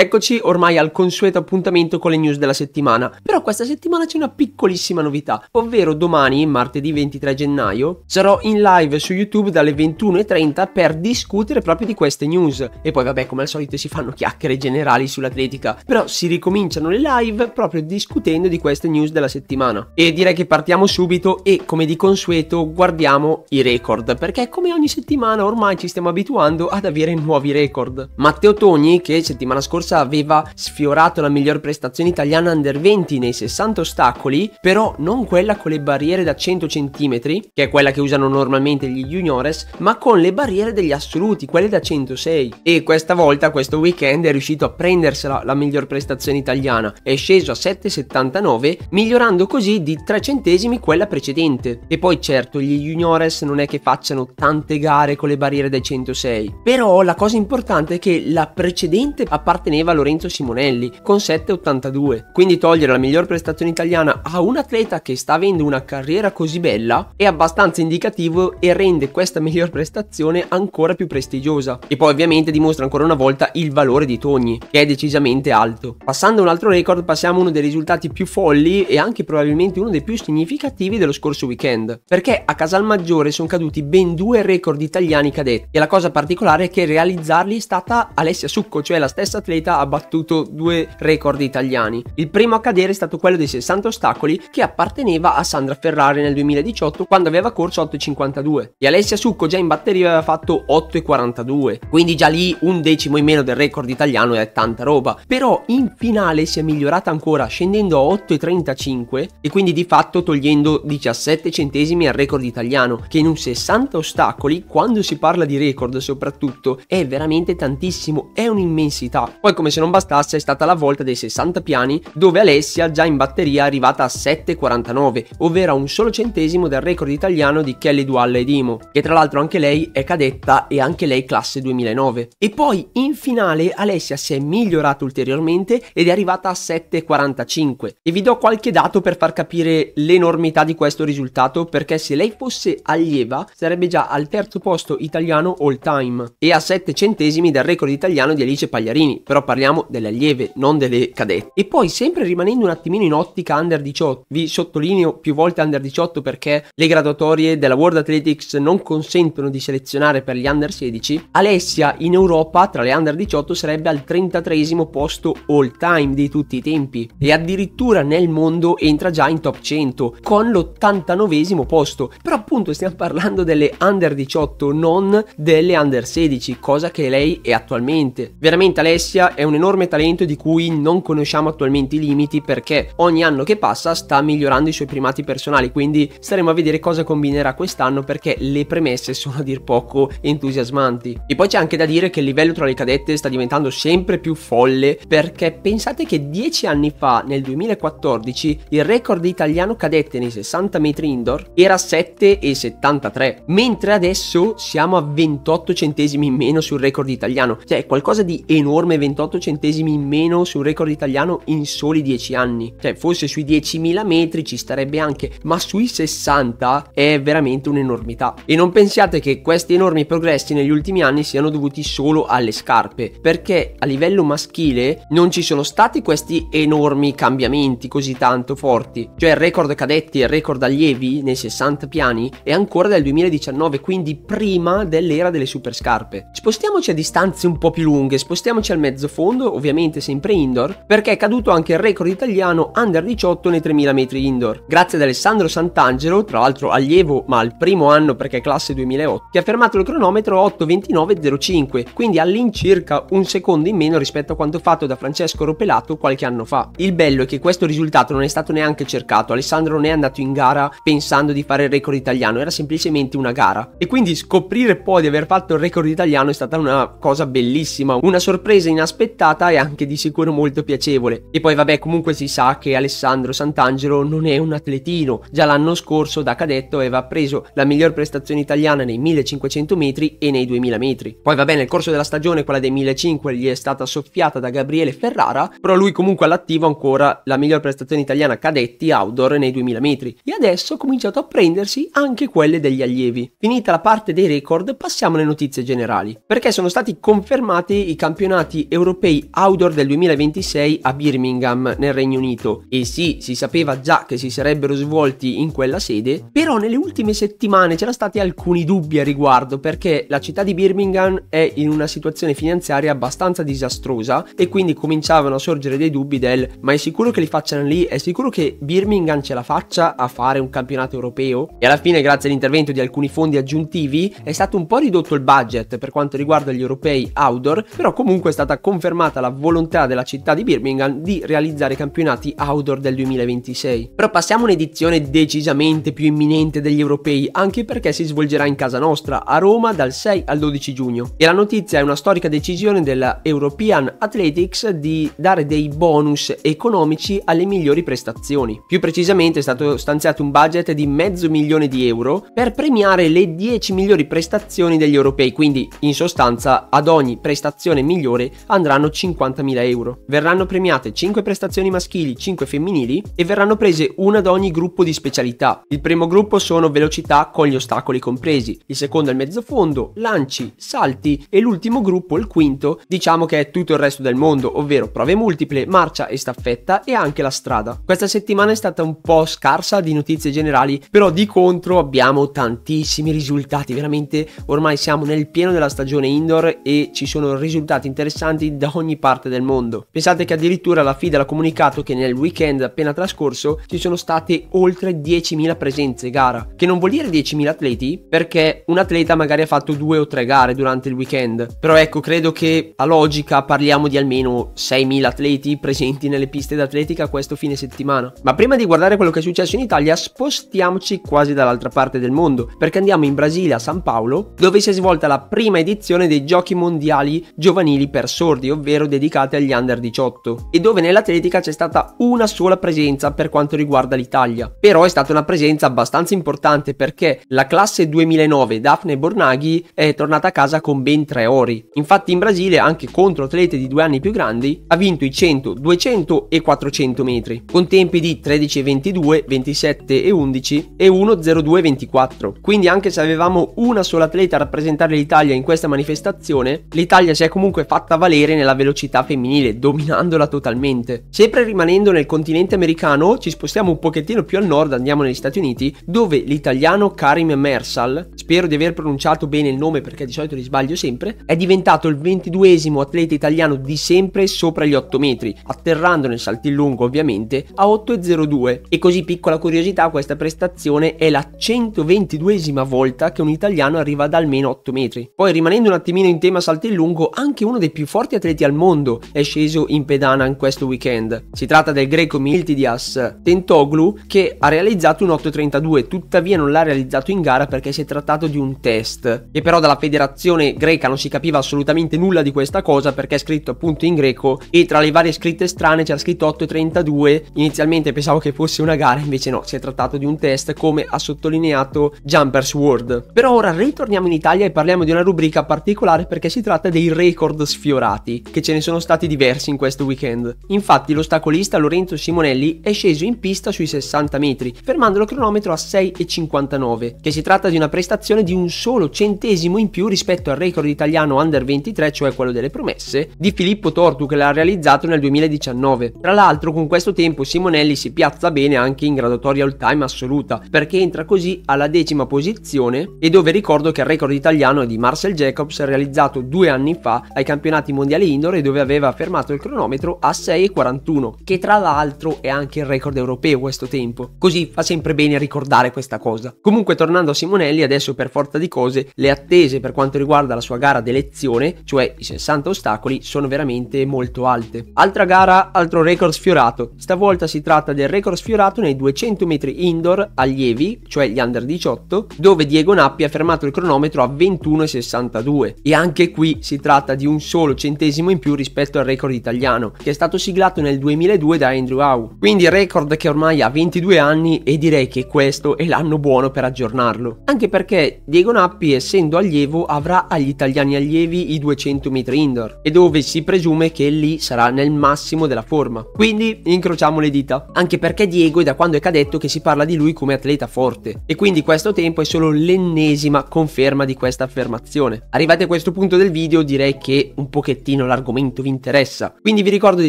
Eccoci ormai al consueto appuntamento con le news della settimana, però questa settimana c'è una piccolissima novità, ovvero domani, martedì 23 gennaio, sarò in live su YouTube dalle 21.30 per discutere proprio di queste news. E poi vabbè, come al solito si fanno chiacchiere generali sull'atletica, però si ricominciano le live proprio discutendo di queste news della settimana. E direi che partiamo subito e come di consueto guardiamo i record, perché come ogni settimana ormai ci stiamo abituando ad avere nuovi record. Matteo Togni, che settimana scorsa scorsa aveva sfiorato la miglior prestazione italiana under 20 nei 60 ostacoli, però non quella con le barriere da 100 cm, che è quella che usano normalmente gli juniores, ma con le barriere degli assoluti, quelle da 106. E questa volta, questo weekend, è riuscito a prendersela la miglior prestazione italiana, è sceso a 7,79, migliorando così di 3 centesimi quella precedente. E poi certo, gli juniores non è che facciano tante gare con le barriere dai 106, però la cosa importante è che la precedente apparteneva teneva Lorenzo Simonelli con 7,82. Quindi togliere la miglior prestazione italiana a un atleta che sta avendo una carriera così bella è abbastanza indicativo e rende questa miglior prestazione ancora più prestigiosa. E poi ovviamente dimostra ancora una volta il valore di Togni, che è decisamente alto. Passando a un altro record passiamo a uno dei risultati più folli e anche probabilmente uno dei più significativi dello scorso weekend, perché a Casalmaggiore sono caduti ben due record italiani cadetti e la cosa particolare è che realizzarli è stata Alessia Succo, cioè la stessa atleta velocità ha battuto due record italiani. Il primo a cadere è stato quello dei 60 ostacoli che apparteneva a Sandra Ferrari nel 2018 quando aveva corso 8,52 e Alessia Succo già in batteria aveva fatto 8,42, quindi già lì un decimo in meno del record italiano è tanta roba, però in finale si è migliorata ancora scendendo a 8,35 e quindi di fatto togliendo 17 centesimi al record italiano che in un 60 ostacoli quando si parla di record soprattutto è veramente tantissimo, è un'immensità. Poi come se non bastasse è stata la volta dei 60 piani dove Alessia già in batteria è arrivata a 7,49, ovvero a un solo centesimo del record italiano di Kelly Dualla ed Imo, che tra l'altro anche lei è cadetta e anche lei classe 2009. E poi in finale Alessia si è migliorata ulteriormente ed è arrivata a 7,45. E vi do qualche dato per far capire l'enormità di questo risultato perché se lei fosse allieva sarebbe già al terzo posto italiano all time e a 7 centesimi del record italiano di Alice Pagliarini. Però però parliamo delle allieve, non delle cadette. E poi sempre rimanendo un attimino in ottica under 18, vi sottolineo più volte under 18 perché le graduatorie della World Athletics non consentono di selezionare per gli under 16, Alessia in Europa tra le under 18 sarebbe al 33 posto all time di tutti i tempi e addirittura nel mondo entra già in top 100 con l'89 posto. Però appunto stiamo parlando delle under 18 non delle under 16, cosa che lei è attualmente. Veramente Alessia è un enorme talento di cui non conosciamo attualmente i limiti perché ogni anno che passa sta migliorando i suoi primati personali, quindi staremo a vedere cosa combinerà quest'anno perché le premesse sono a dir poco entusiasmanti. E poi c'è anche da dire che il livello tra le cadette sta diventando sempre più folle perché pensate che dieci anni fa, nel 2014, il record italiano cadette nei 60 metri indoor era 7,73, mentre adesso siamo a 28 centesimi in meno sul record italiano, cioè qualcosa di enorme 28 38 centesimi in meno sul record italiano in soli 10 anni. Cioè, forse sui 10.000 metri ci starebbe anche, ma sui 60 è veramente un'enormità. E non pensiate che questi enormi progressi negli ultimi anni siano dovuti solo alle scarpe, perché a livello maschile non ci sono stati questi enormi cambiamenti così tanto forti. Cioè, il record cadetti e il record allievi nei 60 piani è ancora del 2019, quindi prima dell'era delle super scarpe. Spostiamoci a distanze un po' più lunghe, spostiamoci al mezzo fondo, ovviamente sempre indoor, perché è caduto anche il record italiano under 18 nei 3000 metri indoor. Grazie ad Alessandro Sant'Angelo, tra l'altro allievo ma al primo anno perché classe 2008, che ha fermato il cronometro 8.29.05, quindi all'incirca un secondo in meno rispetto a quanto fatto da Francesco Ropelato qualche anno fa. Il bello è che questo risultato non è stato neanche cercato, Alessandro non è andato in gara pensando di fare il record italiano, era semplicemente una gara. E quindi scoprire poi di aver fatto il record italiano è stata una cosa bellissima, una sorpresa inaspettata aspettata e anche di sicuro molto piacevole. E poi vabbè comunque si sa che Alessandro Sant'Angelo non è un atletino, già l'anno scorso da cadetto aveva preso la miglior prestazione italiana nei 1500 metri e nei 2000 metri. Poi vabbè nel corso della stagione quella dei 1500 gli è stata soffiata da Gabriele Ferrara, però lui comunque all'attivo ancora la miglior prestazione italiana cadetti outdoor nei 2000 metri e adesso ha cominciato a prendersi anche quelle degli allievi. Finita la parte dei record passiamo alle notizie generali, perché sono stati confermati i campionati europei europei outdoor del 2026 a Birmingham, nel Regno Unito. E sì, si sapeva già che si sarebbero svolti in quella sede, però nelle ultime settimane c'erano stati alcuni dubbi a riguardo perché la città di Birmingham è in una situazione finanziaria abbastanza disastrosa e quindi cominciavano a sorgere dei dubbi del ma è sicuro che li facciano lì? È sicuro che Birmingham ce la faccia a fare un campionato europeo? E alla fine grazie all'intervento di alcuni fondi aggiuntivi è stato un po' ridotto il budget per quanto riguarda gli europei outdoor, però comunque è stata confermata la volontà della città di Birmingham di realizzare i campionati outdoor del 2026. Però passiamo a un'edizione decisamente più imminente degli europei, anche perché si svolgerà in casa nostra, a Roma, dal 6 al 12 giugno. E la notizia è una storica decisione della European Athletics di dare dei bonus economici alle migliori prestazioni. Più precisamente è stato stanziato un budget di mezzo milione di euro per premiare le 10 migliori prestazioni degli europei, quindi in sostanza ad ogni prestazione migliore andrà andranno 50.000 euro. Verranno premiate 5 prestazioni maschili, 5 femminili e verranno prese una da ogni gruppo di specialità. Il primo gruppo sono velocità con gli ostacoli compresi, il secondo è il mezzofondo, lanci, salti e l'ultimo gruppo, il quinto, diciamo che è tutto il resto del mondo, ovvero prove multiple, marcia e staffetta e anche la strada. Questa settimana è stata un po' scarsa di notizie generali, però di contro abbiamo tantissimi risultati, veramente ormai siamo nel pieno della stagione indoor e ci sono risultati interessanti da ogni parte del mondo. Pensate che addirittura la FIDA ha comunicato che nel weekend appena trascorso ci sono state oltre 10.000 presenze gara, che non vuol dire 10.000 atleti perché un atleta magari ha fatto due o tre gare durante il weekend, però ecco credo che a logica parliamo di almeno 6.000 atleti presenti nelle piste d'atletica questo fine settimana. Ma prima di guardare quello che è successo in Italia spostiamoci quasi dall'altra parte del mondo perché andiamo in Brasile a San Paolo dove si è svolta la prima edizione dei giochi mondiali giovanili per sordi sordi, ovvero dedicate agli under 18, e dove nell'atletica c'è stata una sola presenza per quanto riguarda l'Italia. Però è stata una presenza abbastanza importante perché la classe 2009 Daphne Bornaghi è tornata a casa con ben tre ori. Infatti in Brasile, anche contro atlete di due anni più grandi, ha vinto i 100, 200 e 400 metri, con tempi di 13 22, 27 e 11 e 1 24. Quindi anche se avevamo una sola atleta a rappresentare l'Italia in questa manifestazione, l'Italia si è comunque fatta valere serie nella velocità femminile, dominandola totalmente. Sempre rimanendo nel continente americano, ci spostiamo un pochettino più al nord, andiamo negli Stati Uniti, dove l'italiano Karim Mersal, spero di aver pronunciato bene il nome perché di solito li sbaglio sempre, è diventato il 22esimo atleta italiano di sempre sopra gli 8 metri, atterrando nel saltilungo ovviamente a 8,02. E così piccola curiosità, questa prestazione è la 122esima volta che un italiano arriva ad almeno 8 metri. Poi rimanendo un attimino in tema saltilungo, anche uno dei più forti atleti al mondo è sceso in pedana in questo weekend. Si tratta del greco Miltidias Tentoglu che ha realizzato un 8.32, tuttavia non l'ha realizzato in gara perché si è trattato di un test. E però dalla federazione greca non si capiva assolutamente nulla di questa cosa perché è scritto appunto in greco e tra le varie scritte strane c'era scritto 8.32. Inizialmente pensavo che fosse una gara, invece no, si è trattato di un test come ha sottolineato Jumpers World. Però ora ritorniamo in Italia e parliamo di una rubrica particolare perché si tratta dei record sfiorati fatti, che ce ne sono stati diversi in questo weekend. Infatti l'ostacolista Lorenzo Simonelli è sceso in pista sui 60 metri, fermando il cronometro a 6,59, che si tratta di una prestazione di un solo centesimo in più rispetto al record italiano under 23, cioè quello delle promesse, di Filippo Tortu che l'ha realizzato nel 2019. Tra l'altro con questo tempo Simonelli si piazza bene anche in graduatoria all time assoluta, perché entra così alla decima posizione e dove ricordo che il record italiano è di Marcel Jacobs realizzato due anni fa ai campionati mondiali mondiale indoor dove aveva fermato il cronometro a 6.41, che tra l'altro è anche il record europeo questo tempo. Così fa sempre bene ricordare questa cosa. Comunque tornando a Simonelli, adesso per forza di cose le attese per quanto riguarda la sua gara d'elezione, cioè i 60 ostacoli, sono veramente molto alte. Altra gara, altro record sfiorato. Stavolta si tratta del record sfiorato nei 200 metri indoor allievi, cioè gli under 18, dove Diego Nappi ha fermato il cronometro a 21.62. E anche qui si tratta di un solo centesimo centesimo in più rispetto al record italiano, che è stato siglato nel 2002 da Andrew Howe. Quindi record che ormai ha 22 anni e direi che questo è l'anno buono per aggiornarlo. Anche perché Diego Nappi, essendo allievo, avrà agli italiani allievi i 200 metri indoor, e dove si presume che lì sarà nel massimo della forma. Quindi incrociamo le dita. Anche perché Diego è da quando è cadetto che si parla di lui come atleta forte, e quindi questo tempo è solo l'ennesima conferma di questa affermazione. Arrivati a questo punto del video direi che un pochettino pochettino l'argomento vi interessa. Quindi vi ricordo di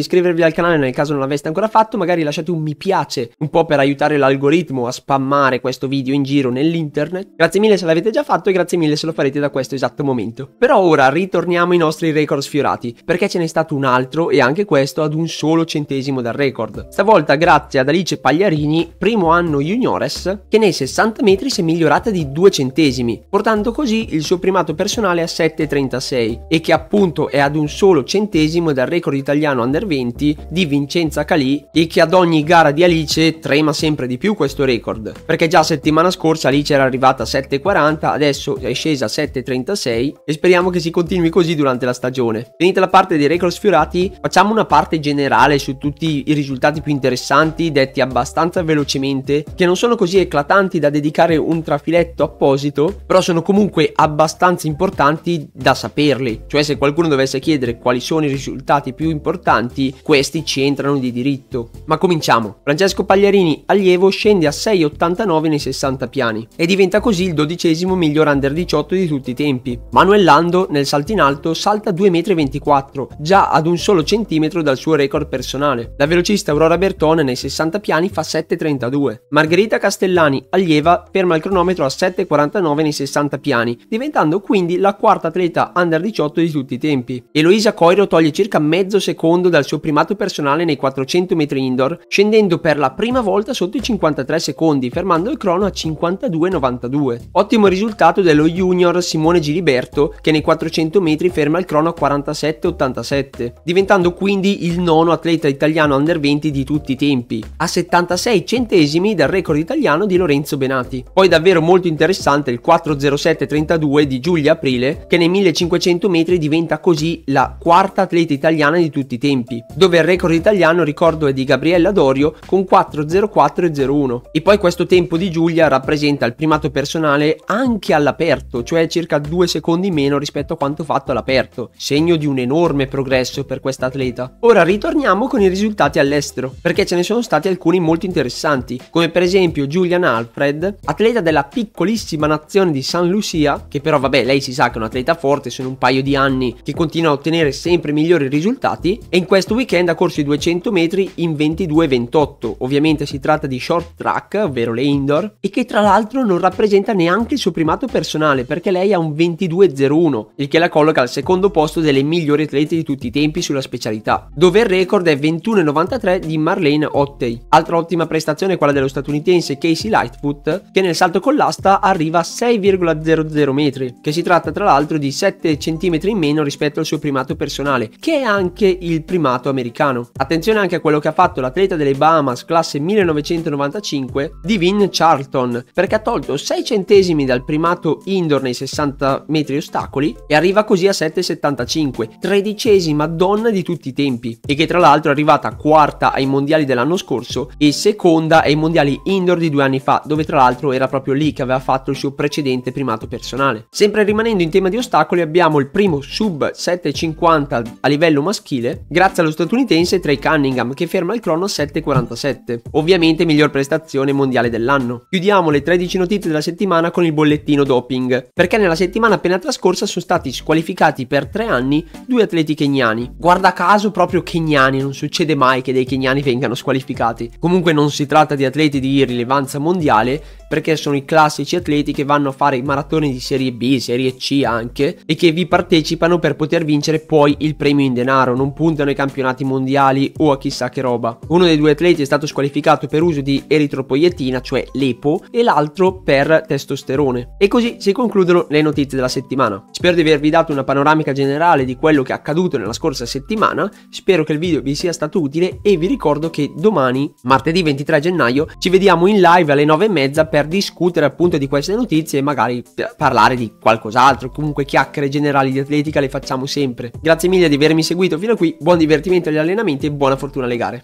iscrivervi al canale nel caso non l'aveste ancora fatto, magari lasciate un mi piace, un po' per aiutare l'algoritmo a spammare questo video in giro nell'internet. Grazie mille se l'avete già fatto e grazie mille se lo farete da questo esatto momento. Però ora ritorniamo ai nostri record sfiorati, perché ce n'è stato un altro e anche questo ad un solo centesimo dal record. Stavolta grazie ad Alice Pagliarini, primo anno juniores, che nei 60 metri si è migliorata di 2 centesimi, portando così il suo primato personale a 7,36 e che appunto è ad un solo centesimo dal record italiano under 20 di Vincenza Calì e che ad ogni gara di Alice trema sempre di più questo record, perché già settimana scorsa Alice era arrivata a 7.40, adesso è scesa a 7.36 e speriamo che si continui così durante la stagione. Finita la parte dei record sfiorati, facciamo una parte generale su tutti i risultati più interessanti, detti abbastanza velocemente, che non sono così eclatanti da dedicare un trafiletto apposito, però sono comunque abbastanza importanti da saperli, cioè se qualcuno dovesse chiedere vedere quali sono i risultati più importanti, questi ci entrano di diritto. Ma cominciamo. Francesco Pagliarini, allievo, scende a 6,89 nei 60 piani e diventa così il dodicesimo miglior under 18 di tutti i tempi. Manuel Lando, nel salto in alto, salta 2,24 m, già ad un solo centimetro dal suo record personale. La velocista Aurora Bertone nei 60 piani fa 7,32. Margherita Castellani, allieva, ferma il cronometro a 7,49 nei 60 piani, diventando quindi la quarta atleta under 18 di tutti i tempi. E lo Eloisa Coiro toglie circa mezzo secondo dal suo primato personale nei 400 metri indoor, scendendo per la prima volta sotto i 53 secondi, fermando il crono a 52,92. Ottimo risultato dello junior Simone Giliberto, che nei 400 metri ferma il crono a 47,87, diventando quindi il nono atleta italiano under 20 di tutti i tempi, a 76 centesimi dal record italiano di Lorenzo Benati. Poi davvero molto interessante il 4.07.32 di Giulia Aprile, che nei 1500 metri diventa così la la quarta atleta italiana di tutti i tempi, dove il record italiano ricordo è di Gabriella Dorio con 4.04.01. E poi questo tempo di Giulia rappresenta il primato personale anche all'aperto, cioè circa due secondi meno rispetto a quanto fatto all'aperto, segno di un enorme progresso per questa atleta. Ora ritorniamo con i risultati all'estero, perché ce ne sono stati alcuni molto interessanti, come per esempio Julian Alfred, atleta della piccolissima nazione di San Lucia, che però vabbè lei si sa che è un atleta forte, sono un paio di anni che continua a ottenere ottenere sempre migliori risultati e in questo weekend ha corso i 200 metri in 22-28. Ovviamente si tratta di short track, ovvero le indoor, e che tra l'altro non rappresenta neanche il suo primato personale perché lei ha un 22-01, il che la colloca al secondo posto delle migliori atlete di tutti i tempi sulla specialità, dove il record è 21-93 di Marlene Ottey. Altra ottima prestazione è quella dello statunitense Casey Lightfoot, che nel salto con l'asta arriva a 6,00 metri, che si tratta tra l'altro di 7 cm in meno rispetto al suo primato primato personale, che è anche il primato americano. Attenzione anche a quello che ha fatto l'atleta delle Bahamas classe 1995, Divin Charlton, perché ha tolto 6 centesimi dal primato indoor nei 60 metri ostacoli e arriva così a 7,75, tredicesima donna di tutti i tempi, e che tra l'altro è arrivata quarta ai mondiali dell'anno scorso e seconda ai mondiali indoor di due anni fa, dove tra l'altro era proprio lì che aveva fatto il suo precedente primato personale. Sempre rimanendo in tema di ostacoli abbiamo il primo sub 75 7.50 a livello maschile grazie allo statunitense Trey Cunningham che ferma il crono 7.47, ovviamente miglior prestazione mondiale dell'anno. Chiudiamo le 13 notizie della settimana con il bollettino doping, perché nella settimana appena trascorsa sono stati squalificati per tre anni due atleti keniani. Guarda caso proprio keniani, non succede mai che dei keniani vengano squalificati. Comunque non si tratta di atleti di rilevanza mondiale, perché sono i classici atleti che vanno a fare i maratoni di serie B, serie C anche e che vi partecipano per poter vincere poi il premio in denaro, non puntano ai campionati mondiali o a chissà che roba. Uno dei due atleti è stato squalificato per uso di eritropoietina, cioè l'EPO, e l'altro per testosterone. E così si concludono le notizie della settimana. Spero di avervi dato una panoramica generale di quello che è accaduto nella scorsa settimana, spero che il video vi sia stato utile e vi ricordo che domani, martedì 23 gennaio, ci vediamo in live alle 9.30 per per discutere appunto di queste notizie e magari parlare di qualcos'altro. Comunque chiacchiere generali di atletica le facciamo sempre. Grazie mille di avermi seguito fino a qui, buon divertimento agli allenamenti e buona fortuna alle gare.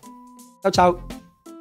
Ciao ciao!